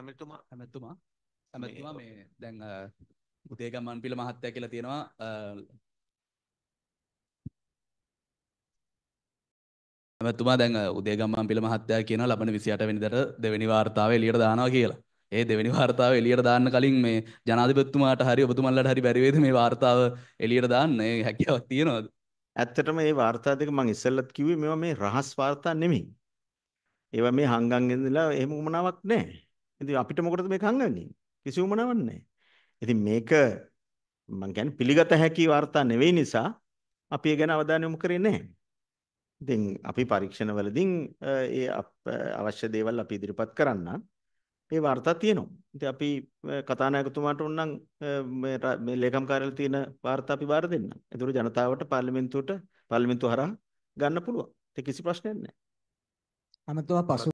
ඇමතුමා ඇමතුමා ඇමතුමා මේ දැන් උදේගමන් පිළ මහත්තයා කියලා තියෙනවා ඇමතුමා දැන් උදේගමන් පිළ මහත්තයා කියනවා ලබන 28 වෙනිදාට දෙවෙනි වார்த்தාව එළියට දානවා කියලා. ඒ දෙවැනි වාර්තාව එලියට දාන්න කලින් මේ ජනාධිපතිතුමාට හරි ඔබතුමන්ලට හරි බැරි වේද මේ වාර්තාව එලියට දාන්න ඒ හැකියාවක් තියෙනවද? ඇත්තටම මේ වාර්තා දෙක මම ඉස්සෙල්ලත් කිව්වේ මේවා මේ රහස් වාර්තා නෙමෙයි. ඒවා මේ හංගන් ඉඳලා එහෙම උමනාවක් නැහැ. ඉතින් අපිට මොකටද මේක හංගන්නේ? කිසිම නවන්නේ නැහැ. ඉතින් මේක මම කියන්නේ පිළිගත හැකි වර්තා නෙවෙයි නිසා අපි ඒ ගැන අවධානය යොමු කරේ නැහැ. ඉතින් අපි පරීක්ෂණවලදීන් ඒ අවශ්‍ය දේවල් අපි ඉදිරිපත් කරන්න ඒ වර්තා තියෙනවා. ඉතින් අපි කතානායකතුමාට උන්නම් මේ ලේකම් කාර්යාලේ තියෙන වර්තා අපි බාර දෙන්න. ඒතර ජනතාවට පාර්ලිමේන්තුවට පාර්ලිමේන්තුව හරහා ගන්න පුළුවන්. ඒක කිසි ප්‍රශ්නයක් නැහැ. අමතව පසු